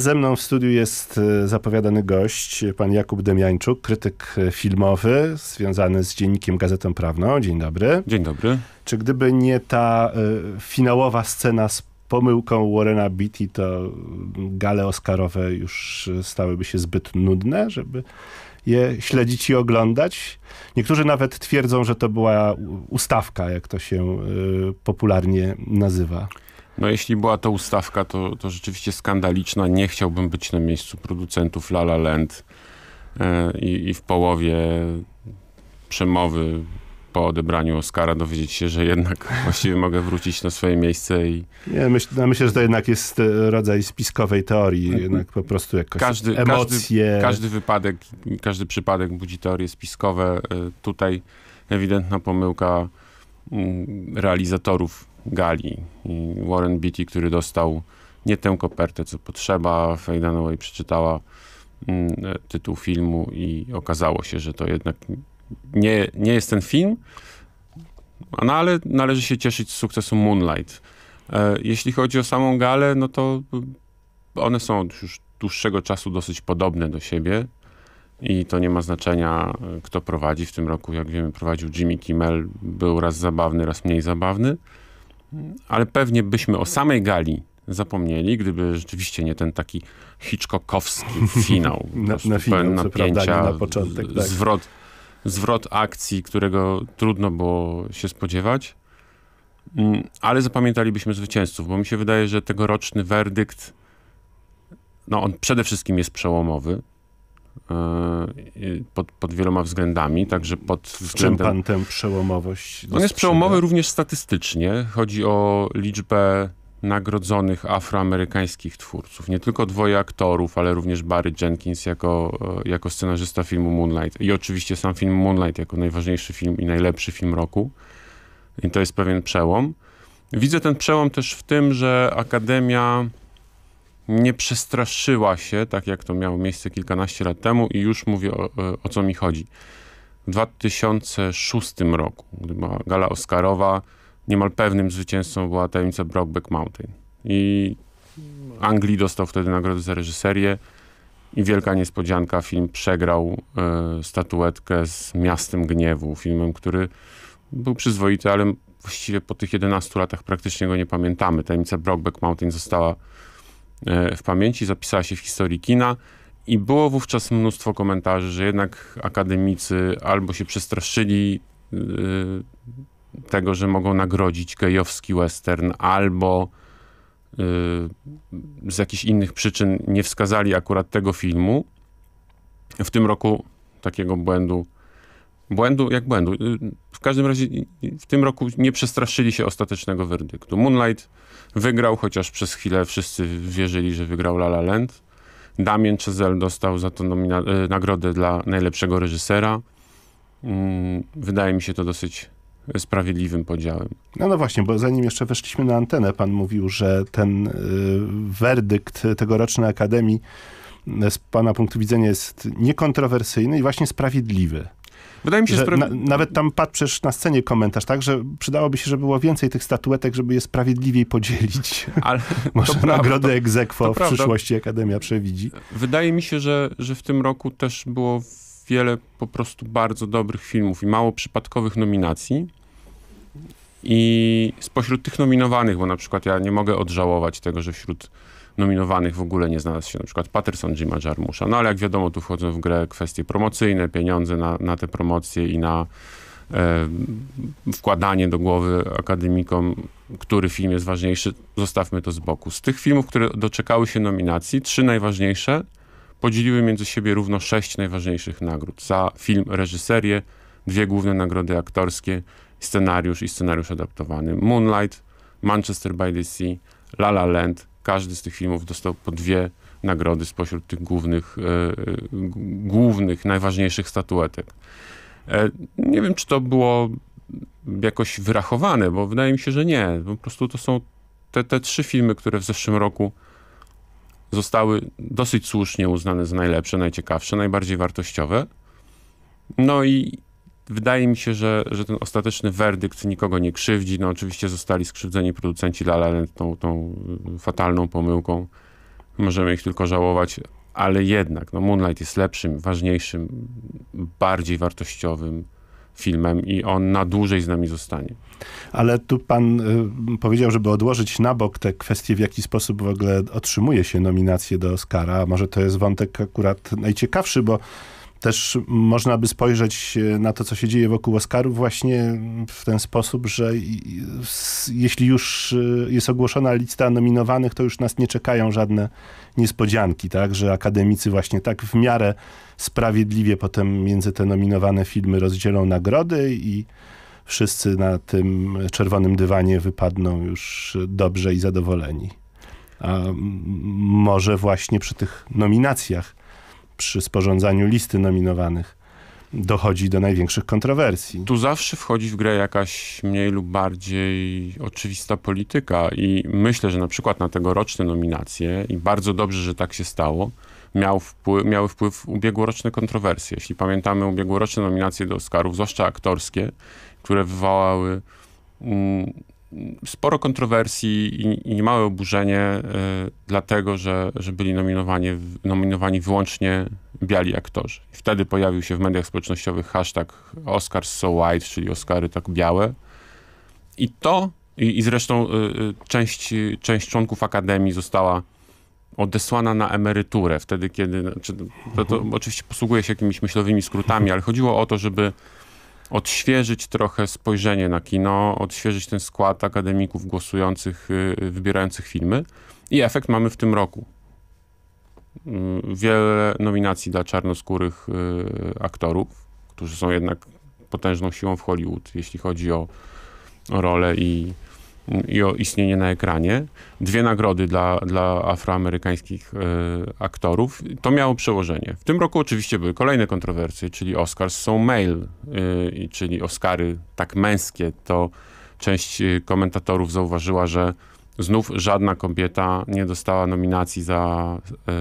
Ze mną w studiu jest e, zapowiadany gość, pan Jakub Demiańczuk, krytyk e, filmowy związany z dziennikiem Gazetą Prawną. Dzień dobry. Dzień dobry. Czy gdyby nie ta y, finałowa scena z pomyłką Warrena Beatty, to gale oscarowe już stałyby się zbyt nudne, żeby je śledzić i oglądać. Niektórzy nawet twierdzą, że to była ustawka, jak to się y, popularnie nazywa. No jeśli była to ustawka, to, to rzeczywiście skandaliczna. Nie chciałbym być na miejscu producentów La La Land e, i, i w połowie przemowy po odebraniu Oscara dowiedzieć się, że jednak właściwie mogę wrócić na swoje miejsce i... Ja myślę, no, myślę że to jednak jest e, rodzaj spiskowej teorii, mhm. jednak po prostu jakoś każdy, emocje... Każdy, każdy wypadek, każdy przypadek budzi teorie spiskowe. E, tutaj ewidentna pomyłka mm, realizatorów gali. I Warren Beatty, który dostał nie tę kopertę, co potrzeba, Faye Dunaway przeczytała mm, tytuł filmu i okazało się, że to jednak nie, nie jest ten film, no ale należy się cieszyć z sukcesu Moonlight. E, jeśli chodzi o samą galę, no to one są od już dłuższego czasu dosyć podobne do siebie i to nie ma znaczenia, e, kto prowadzi. W tym roku, jak wiemy, prowadził Jimmy Kimmel. Był raz zabawny, raz mniej zabawny ale pewnie byśmy o samej gali zapomnieli, gdyby rzeczywiście nie ten taki Hitchcockowski finał. na, na finał, napięcia, prawda, na początek. Tak. Zwrot, zwrot akcji, którego trudno było się spodziewać. Mm, ale zapamiętalibyśmy zwycięzców, bo mi się wydaje, że tegoroczny werdykt, no on przede wszystkim jest przełomowy. E, pod, pod wieloma względami, także pod względem... Czym pan tę przełomowość no dostrzega? On jest przełomowy również statystycznie. Chodzi o liczbę nagrodzonych afroamerykańskich twórców. Nie tylko dwoje aktorów, ale również Barry Jenkins jako, e, jako scenarzysta filmu Moonlight i oczywiście sam film Moonlight jako najważniejszy film i najlepszy film roku. I to jest pewien przełom. Widzę ten przełom też w tym, że Akademia nie przestraszyła się, tak jak to miało miejsce kilkanaście lat temu i już mówię o, e, o co mi chodzi. W 2006 roku, gdy była gala Oscarowa, niemal pewnym zwycięzcą była tajemnica Brokeback Mountain. I Anglii dostał wtedy nagrodę za reżyserię i wielka niespodzianka, film przegrał e, statuetkę z Miastem Gniewu, filmem, który był przyzwoity, ale właściwie po tych 11 latach praktycznie go nie pamiętamy. Tajemnica Brokeback Mountain została E, w pamięci, zapisała się w historii kina. I było wówczas mnóstwo komentarzy, że jednak akademicy albo się przestraszyli e, tego, że mogą nagrodzić gejowski western, albo e, z jakichś innych przyczyn nie wskazali akurat tego filmu. W tym roku takiego błędu Błędu jak błędu. W każdym razie w tym roku nie przestraszyli się ostatecznego werdyktu. Moonlight wygrał, chociaż przez chwilę wszyscy wierzyli, że wygrał La La Land. Damien Chazelle dostał za to e, nagrodę dla najlepszego reżysera. Mm, wydaje mi się to dosyć sprawiedliwym podziałem. No, no właśnie, bo zanim jeszcze weszliśmy na antenę, pan mówił, że ten e, werdykt tegorocznej Akademii e, z pana punktu widzenia jest niekontrowersyjny i właśnie sprawiedliwy. Wydaje mi się, że na, nawet tam padł przecież na scenie komentarz, tak, że przydałoby się, żeby było więcej tych statuetek, żeby je sprawiedliwiej podzielić. Ale Może prawda, nagrody to, w przyszłości Akademia przewidzi. Wydaje mi się, że, że w tym roku też było wiele po prostu bardzo dobrych filmów i mało przypadkowych nominacji. I spośród tych nominowanych, bo na przykład ja nie mogę odżałować tego, że wśród nominowanych w ogóle nie znalazł się na przykład Patterson Jima Jarmusza. No ale jak wiadomo, tu wchodzą w grę kwestie promocyjne, pieniądze na, na te promocje i na e, wkładanie do głowy akademikom, który film jest ważniejszy, zostawmy to z boku. Z tych filmów, które doczekały się nominacji, trzy najważniejsze podzieliły między siebie równo sześć najważniejszych nagród. Za film, reżyserię, dwie główne nagrody aktorskie, scenariusz i scenariusz adaptowany. Moonlight, Manchester by the Sea, La La Land, każdy z tych filmów dostał po dwie nagrody spośród tych głównych, e, głównych najważniejszych statuetek. E, nie wiem, czy to było jakoś wyrachowane, bo wydaje mi się, że nie. Po prostu to są te, te trzy filmy, które w zeszłym roku zostały dosyć słusznie uznane za najlepsze, najciekawsze, najbardziej wartościowe. No i, wydaje mi się, że, że ten ostateczny werdykt nikogo nie krzywdzi. No oczywiście zostali skrzywdzeni producenci La La Land tą, tą y, fatalną pomyłką. Możemy ich tylko żałować, ale jednak no Moonlight jest lepszym, ważniejszym, bardziej wartościowym filmem i on na dłużej z nami zostanie. Ale tu pan y, powiedział, żeby odłożyć na bok te kwestie, w jaki sposób w ogóle otrzymuje się nominacje do Oscara. Może to jest wątek akurat najciekawszy, bo też można by spojrzeć e, na to, co się dzieje wokół Oscarów właśnie w ten sposób, że jeśli już e, jest ogłoszona lista nominowanych, to już nas nie czekają żadne niespodzianki, tak? Że akademicy właśnie tak w miarę sprawiedliwie potem między te nominowane filmy rozdzielą nagrody i wszyscy na tym czerwonym dywanie wypadną już dobrze i zadowoleni. A może właśnie przy tych nominacjach przy sporządzaniu listy nominowanych dochodzi do największych kontrowersji. Tu zawsze wchodzi w grę jakaś mniej lub bardziej oczywista polityka i myślę, że na przykład na tegoroczne nominacje i bardzo dobrze, że tak się stało, miał miały wpływ ubiegłoroczne kontrowersje. Jeśli pamiętamy ubiegłoroczne nominacje do Oscarów, zwłaszcza aktorskie, które wywołały mm, sporo kontrowersji i, i niemałe oburzenie, e, dlatego że, że byli nominowani, nominowani wyłącznie biali aktorzy. I wtedy pojawił się w mediach społecznościowych hashtag Oscars so white, czyli Oscary tak białe. I to, i, i zresztą e, e, część, część członków Akademii została odesłana na emeryturę, wtedy kiedy, znaczy, to, to oczywiście posługuje się jakimiś myślowymi skrótami, ale chodziło o to, żeby odświeżyć trochę spojrzenie na kino, odświeżyć ten skład akademików głosujących, y, wybierających filmy. I efekt mamy w tym roku. Mm, wiele nominacji dla czarnoskórych y, aktorów, którzy są jednak potężną siłą w Hollywood, jeśli chodzi o, o rolę i, i o istnienie na ekranie. Dwie nagrody dla, dla afroamerykańskich e, aktorów. To miało przełożenie. W tym roku oczywiście były kolejne kontrowersje, czyli Oscars są male, czyli Oscary tak męskie. To część e, komentatorów zauważyła, że znów żadna kobieta nie dostała nominacji za e,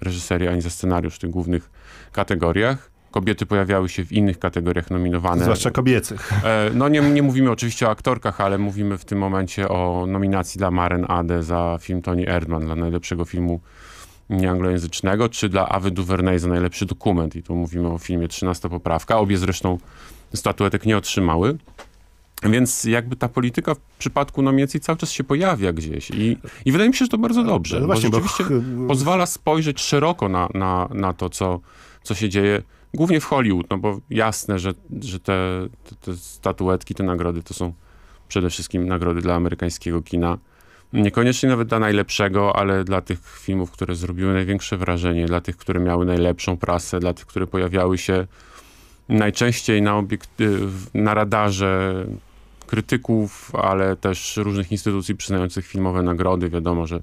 reżyserię ani za scenariusz w tych głównych kategoriach. Kobiety pojawiały się w innych kategoriach nominowane. Zwłaszcza kobiecych. E, no nie, nie mówimy oczywiście o aktorkach, ale mówimy w tym momencie o nominacji dla Maren Ade za film Tony Erdman, dla najlepszego filmu nieanglojęzycznego, czy dla Awy Duvernay za najlepszy dokument. I tu mówimy o filmie 13 poprawka. Obie zresztą statuetek nie otrzymały. Więc jakby ta polityka w przypadku nominacji cały czas się pojawia gdzieś i, i wydaje mi się, że to bardzo dobrze, no właśnie, bo rzeczywiście bo... pozwala spojrzeć szeroko na, na, na to, co, co się dzieje głównie w Hollywood, no bo jasne, że, że te, te, te statuetki, te nagrody to są przede wszystkim nagrody dla amerykańskiego kina. Niekoniecznie nawet dla najlepszego, ale dla tych filmów, które zrobiły największe wrażenie, dla tych, które miały najlepszą prasę, dla tych, które pojawiały się najczęściej na, na radarze krytyków, ale też różnych instytucji przyznających filmowe nagrody. Wiadomo, że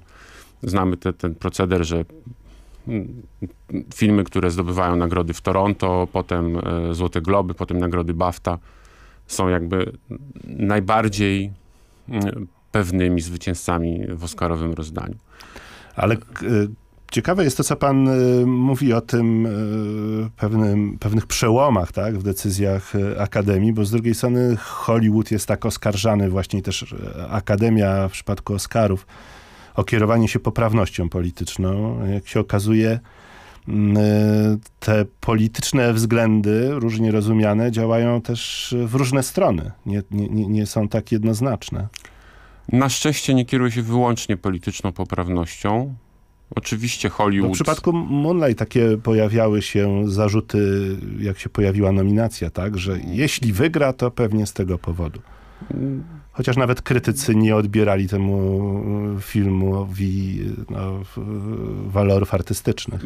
znamy te, ten proceder, że filmy, które zdobywają nagrody w Toronto, potem e, Złote Globy, potem nagrody BAFTA są jakby najbardziej mm, pewnymi zwycięzcami w Oscarowym rozdaniu. Ale e, Ciekawe jest to, co pan e, mówi o tym pewnym, pewnych przełomach tak, w decyzjach Akademii, bo z drugiej strony Hollywood jest tak oskarżany, właśnie też Akademia w przypadku Oscarów o kierowanie się poprawnością polityczną. Jak się okazuje, mm, e, te polityczne względy, różnie rozumiane, działają też w różne strony. Nie, nie, nie są tak jednoznaczne. Na szczęście nie kieruje się wyłącznie polityczną poprawnością. Oczywiście Hollywood... No, w przypadku Moonlight takie pojawiały się zarzuty, jak się pojawiła nominacja, tak? Że jeśli wygra, to pewnie z tego powodu. Mm, Chociaż nawet krytycy nie odbierali temu e, filmowi e, no, e, walorów artystycznych.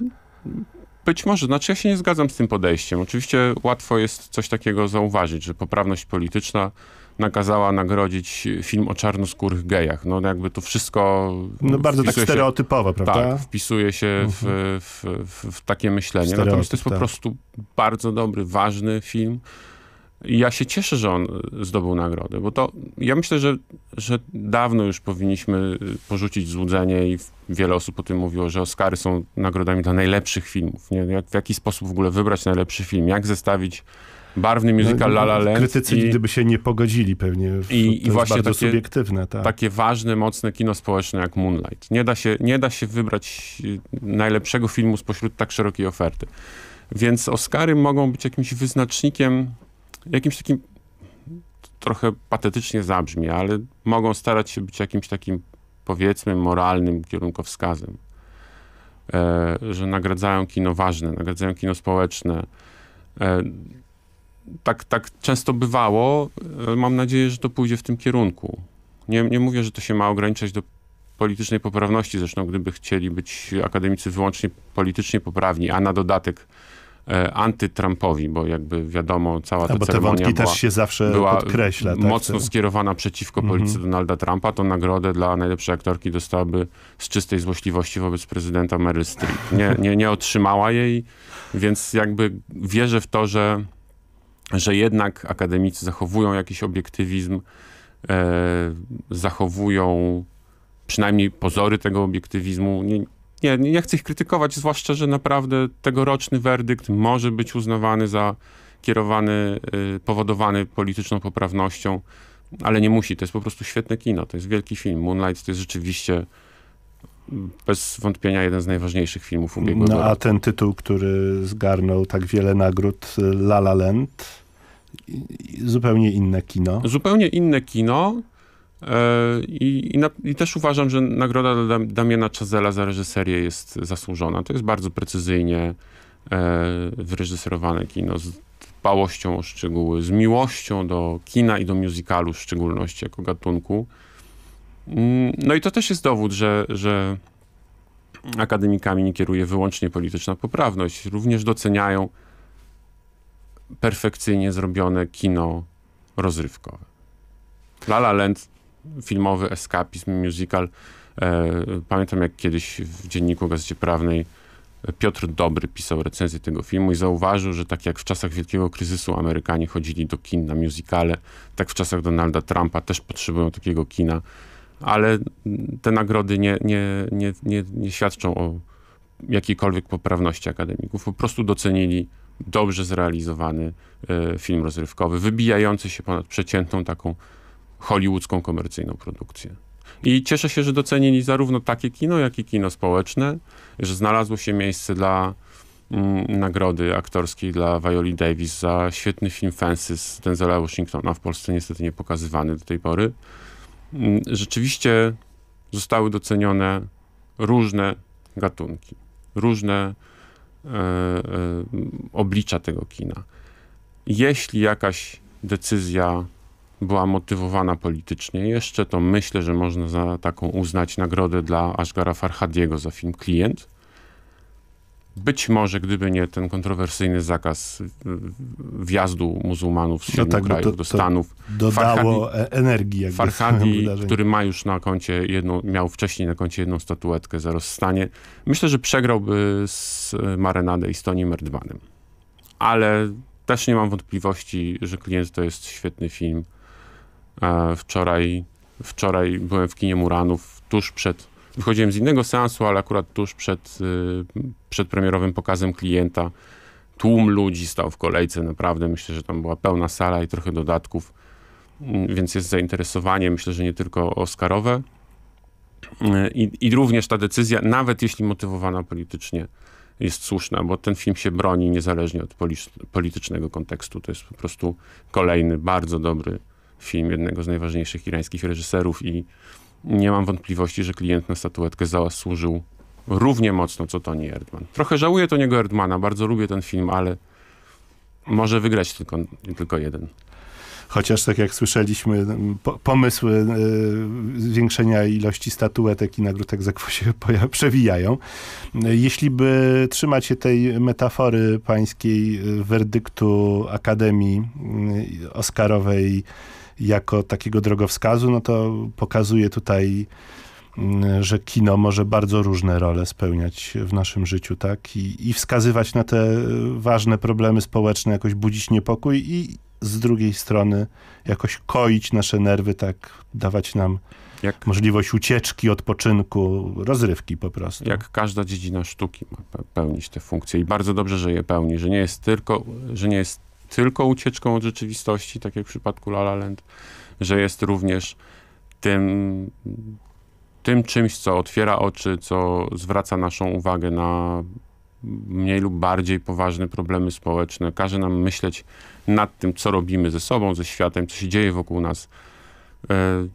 Być może, znaczy ja się nie zgadzam z tym podejściem. Oczywiście łatwo jest coś takiego zauważyć, że poprawność polityczna nakazała nagrodzić film o czarnoskórych gejach. No jakby to wszystko... No bardzo tak stereotypowe, się, prawda? Tak, wpisuje się tak, mhm. w, w, w, takie myślenie. Natomiast to jest po tak. prostu bardzo dobry, ważny film, ja się cieszę, że on e, zdobył nagrodę, bo to ja myślę, że, że dawno już powinniśmy e, porzucić złudzenie i wiele osób o tym mówiło, że Oscary są nagrodami dla najlepszych filmów. Nie? Jak, w jaki sposób w ogóle wybrać najlepszy film? Jak zestawić barwny no musical no, La La Land? Krytycy i, nigdy by się nie pogodzili pewnie. W, I, i właśnie takie, subiektywne. Tak. Takie ważne, mocne kino społeczne jak Moonlight. Nie da się, nie da się wybrać e, najlepszego filmu spośród tak szerokiej oferty. Więc Oscary mogą być jakimś wyznacznikiem jakimś takim, trochę patetycznie zabrzmi, ale mogą starać się być jakimś takim, powiedzmy, moralnym kierunkowskazem. E, że nagradzają kino ważne, nagradzają kino społeczne. E, tak, tak często bywało. Mam nadzieję, że to pójdzie w tym kierunku. Nie, nie mówię, że to się ma ograniczać do politycznej poprawności. Zresztą, gdyby chcieli być akademicy wyłącznie politycznie poprawni, a na dodatek E, antytrumpowi, bo jakby wiadomo, cała ta no ceremonia te wątki była, też się zawsze była podkreśla. Tak? mocno skierowana przeciwko mhm. policji mm -hmm. Donalda Trumpa, to nagrodę dla najlepszej aktorki dostałaby z czystej złośliwości wobec prezydenta Meryl Streep. Nie, nie, nie otrzymała jej, więc jakby wierzę w to, że, że jednak akademicy zachowują jakiś obiektywizm, e, zachowują przynajmniej pozory tego obiektywizmu. Nie, nie, nie chcę ich krytykować, zwłaszcza, że naprawdę tegoroczny werdykt może być uznawany za kierowany, y, powodowany polityczną poprawnością, ale nie musi. To jest po prostu świetne kino, to jest wielki film. Moonlight to jest rzeczywiście mm, bez wątpienia jeden z najważniejszych filmów ubiegłego No a ten tytuł, który zgarnął tak wiele nagród, y, La La Land, zupełnie inne kino. Zupełnie inne kino, E, I, i, na, I, też uważam, że nagroda dla Damiana Chazela za reżyserię jest zasłużona. To jest bardzo precyzyjnie e, wyreżyserowane kino z dbałością o szczegóły, z miłością do kina i do musicalu w szczególności jako gatunku. Mm, no i to też jest dowód, że, że akademikami nie kieruje wyłącznie polityczna poprawność. Również doceniają perfekcyjnie zrobione kino rozrywkowe. La La Land filmowy eskapizm, musical. E, pamiętam, jak kiedyś w dzienniku Gazecie Prawnej Piotr Dobry pisał recenzję tego filmu i zauważył, że tak jak w czasach wielkiego kryzysu Amerykanie chodzili do kin na musicale, tak w czasach Donalda Trumpa też potrzebują takiego kina, ale te nagrody nie, nie, nie, nie, nie świadczą o jakiejkolwiek poprawności akademików. Po prostu docenili dobrze zrealizowany e, film rozrywkowy, wybijający się ponad przeciętną taką hollywoodzką komercyjną produkcję. I cieszę się, że docenili zarówno takie kino, jak i kino społeczne, że znalazło się miejsce dla mm, nagrody aktorskiej dla Violi Davis za świetny film Fences z Denzela Washingtona, w Polsce niestety nie pokazywany do tej pory. Mm, rzeczywiście zostały docenione różne gatunki, różne e, e, oblicza tego kina. Jeśli jakaś decyzja była motywowana politycznie. Jeszcze to myślę, że można za taką uznać nagrodę dla Ashgara Farhadiego za film Klient. Być może, gdyby nie ten kontrowersyjny zakaz wjazdu muzułmanów z no siedmiu tak, no tak, krajów to, to do Stanów. Dodało Farhadi, e- energii. Jakby Farhadi, który ma już na koncie jedną, miał wcześniej na koncie jedną statuetkę za rozstanie. Myślę, że przegrałby z Marenadę i Stonim Erdwanem. Ale też nie mam wątpliwości, że klient to jest świetny film E, wczoraj, wczoraj byłem w kinie Muranów, tuż przed, wychodziłem z innego seansu, ale akurat tuż przed, y, przed premierowym pokazem klienta. Tłum ludzi stał w kolejce, naprawdę myślę, że tam była pełna sala i trochę dodatków, mm, więc jest zainteresowanie, myślę, że nie tylko oscarowe. Y, I, I również ta decyzja, nawet jeśli motywowana politycznie, jest słuszna, bo ten film się broni niezależnie od politycznego kontekstu. To jest po prostu kolejny bardzo dobry film jednego z najważniejszych irańskich reżyserów i nie mam wątpliwości, że klient na statuetkę zasłużył równie mocno, co Tony Erdman. Trochę żałuję niego Erdmana, bardzo lubię ten film, ale może wygrać tylko, tylko jeden. Chociaż tak jak słyszeliśmy, po, pomysły y, zwiększenia ilości statuetek i nagród egzekwo się przewijają. Jeśli by trzymać się tej metafory pańskiej e, werdyktu Akademii e, Oscarowej jako takiego drogowskazu, no to pokazuje tutaj mm, że kino może bardzo różne role spełniać w naszym życiu, tak? I, i wskazywać na te ważne problemy społeczne, jakoś budzić niepokój i z drugiej strony jakoś koić nasze nerwy, tak? Dawać nam jak, możliwość ucieczki, odpoczynku, rozrywki po prostu. Jak każda dziedzina sztuki ma pełnić te funkcje i bardzo dobrze, że je pełni, że nie jest tylko, że nie jest tylko ucieczką od rzeczywistości, tak jak w przypadku La La Land, że jest również tym, tym czymś, co otwiera oczy, co zwraca naszą uwagę na mniej lub bardziej poważne problemy społeczne, każe nam myśleć nad tym, co robimy ze sobą, ze światem, co się dzieje wokół nas. E,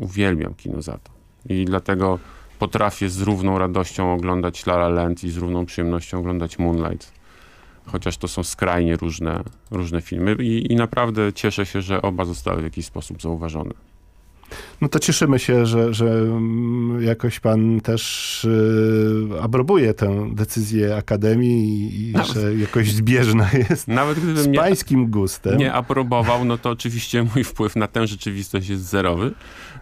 uwielbiam kino za to. I dlatego potrafię z równą radością oglądać La La Land i z równą przyjemnością oglądać Moonlight chociaż to są skrajnie różne, różne filmy I, i naprawdę cieszę się, że oba zostały w jakiś sposób zauważone. No to cieszymy się, że, że mm, jakoś pan też yy, tę decyzję Akademii i, nawet, że jakoś zbieżna jest nawet gdybym z pańskim nie, gustem. Nie aprobował, no to oczywiście mój wpływ na tę rzeczywistość jest zerowy.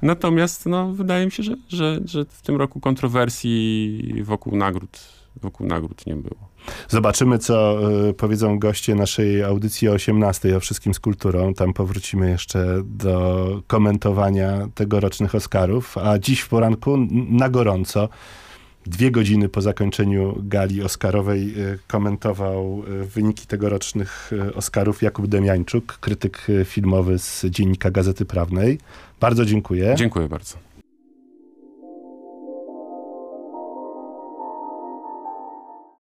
Natomiast no, wydaje mi się, że, że, że w tym roku kontrowersji wokół nagród wokół nagród nie było. Zobaczymy, co y, powiedzą goście naszej audycji o 18 o wszystkim z kulturą. Tam powrócimy jeszcze do komentowania tegorocznych Oscarów. A dziś w poranku na gorąco dwie godziny po zakończeniu gali Oscarowej y, komentował y, wyniki tegorocznych Oscarów Jakub Demiańczuk, krytyk filmowy z Dziennika Gazety Prawnej. Bardzo dziękuję. Dziękuję bardzo.